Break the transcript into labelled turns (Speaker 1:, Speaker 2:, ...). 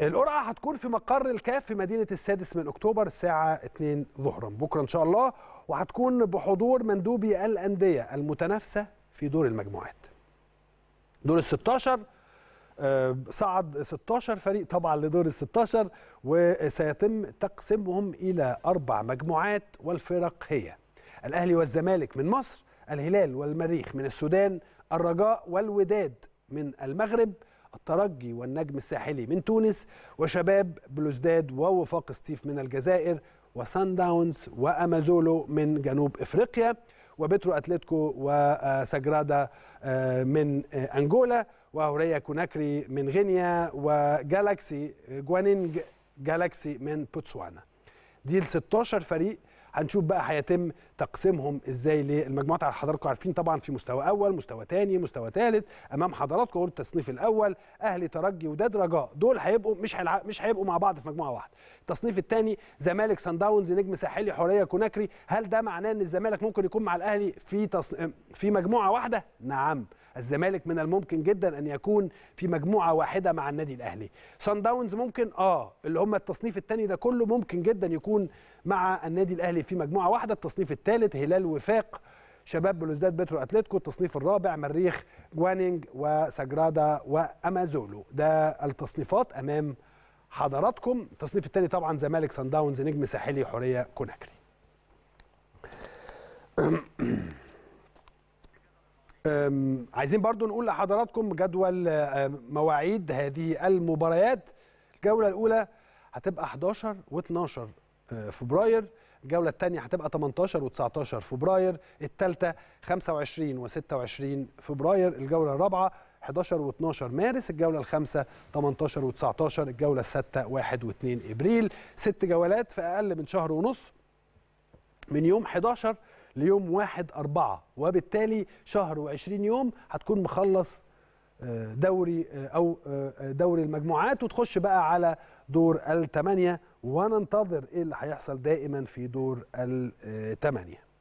Speaker 1: القرعه هتكون في مقر الكاف في مدينه السادس من اكتوبر الساعه 2 ظهرا بكره ان شاء الله وهتكون بحضور مندوبي الانديه المتنافسه في دور المجموعات. دور ال 16 آه، صعد 16 فريق طبعا لدور ال 16 وسيتم تقسيمهم الى اربع مجموعات والفرق هي الاهلي والزمالك من مصر، الهلال والمريخ من السودان، الرجاء والوداد من المغرب، الترجي والنجم الساحلي من تونس وشباب بلوزداد ووفاق ستيف من الجزائر وسان داونز وأمازولو من جنوب إفريقيا وبترو أتلتيكو وساجرادا آه، من آه، أنجولا وهوريا كوناكري من غينيا وجالاكسي جوانينج جالاكسي من بوتسوانا دي ال 16 فريق هنشوف بقى هيتم تقسيمهم ازاي للمجموعات على حضراتكم عارفين طبعا في مستوى اول مستوى ثاني مستوى ثالث امام حضراتكم قلت التصنيف الاول اهلي ترجي وداد رجاء دول هيبقوا مش هيلع... مش هيبقوا مع بعض في مجموعه واحده التصنيف الثاني زمالك سان داونز نجم ساحلي حوريه كوناكري هل ده معناه ان الزمالك ممكن يكون مع الاهلي في تص... في مجموعه واحده نعم الزمالك من الممكن جدا ان يكون في مجموعه واحده مع النادي الاهلي سان داونز ممكن اه اللي هم التصنيف الثاني ده كله ممكن جدا يكون مع النادي الاهلي في مجموعه واحده التصنيف الثالث هلال وفاق شباب بلوزداد بترو اتلتيكو التصنيف الرابع مريخ جوانينج وساجرادا وامازولو ده التصنيفات امام حضراتكم التصنيف الثاني طبعا زمالك سان داونز نجم ساحلي حوريه كوناكري عايزين برضو نقول لحضراتكم جدول مواعيد هذه المباريات الجوله الاولى هتبقى 11 و12 أه، فبراير الجوله الثانيه هتبقى 18 و19 فبراير الثالثه 25 و26 فبراير الجوله الرابعه 11 و12 مارس الجوله الخامسه 18 و19 الجوله الستة 1 و2 ابريل ست جولات في اقل من شهر ونص من يوم 11 ليوم 1 4 وبالتالي شهر و20 يوم هتكون مخلص آه، دوري آه، او آه، دوري المجموعات وتخش بقى على دور الثمانيه وننتظر ايه اللي هيحصل دائما في دور الثمانيه